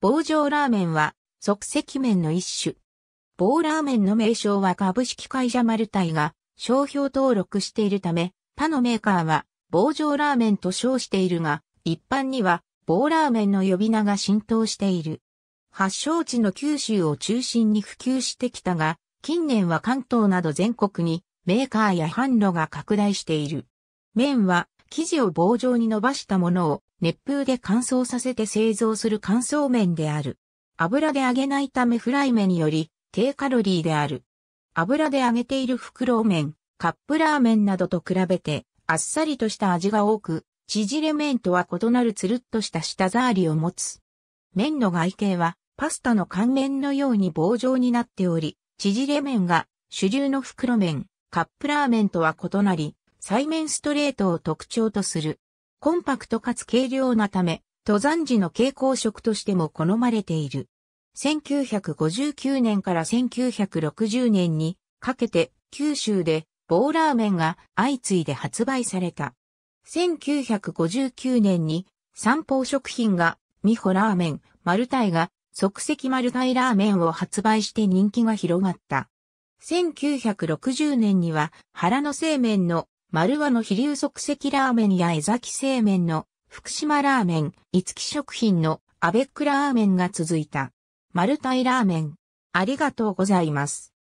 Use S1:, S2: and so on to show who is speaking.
S1: 棒状ラーメンは即席麺の一種。棒ラーメンの名称は株式会社マルタイが商標登録しているため、他のメーカーは棒状ラーメンと称しているが、一般には棒ラーメンの呼び名が浸透している。発祥地の九州を中心に普及してきたが、近年は関東など全国にメーカーや販路が拡大している。麺は生地を棒状に伸ばしたものを熱風で乾燥させて製造する乾燥麺である。油で揚げないためフライ麺より低カロリーである。油で揚げている袋麺、カップラーメンなどと比べてあっさりとした味が多く、縮れ麺とは異なるつるっとした舌触りを持つ。麺の外形はパスタの乾麺のように棒状になっており、縮れ麺が主流の袋麺、カップラーメンとは異なり、再麺ストレートを特徴とする。コンパクトかつ軽量なため、登山時の蛍光色としても好まれている。1959年から1960年にかけて九州で棒ラーメンが相次いで発売された。1959年に三宝食品が美穂ラーメン、丸太が即席丸太ラーメンを発売して人気が広がった。1960年には腹の製麺の丸和の飛龍即席ラーメンや江崎製麺の福島ラーメン、五木食品のアベックラーメンが続いた。丸太ラーメン。ありがとうございます。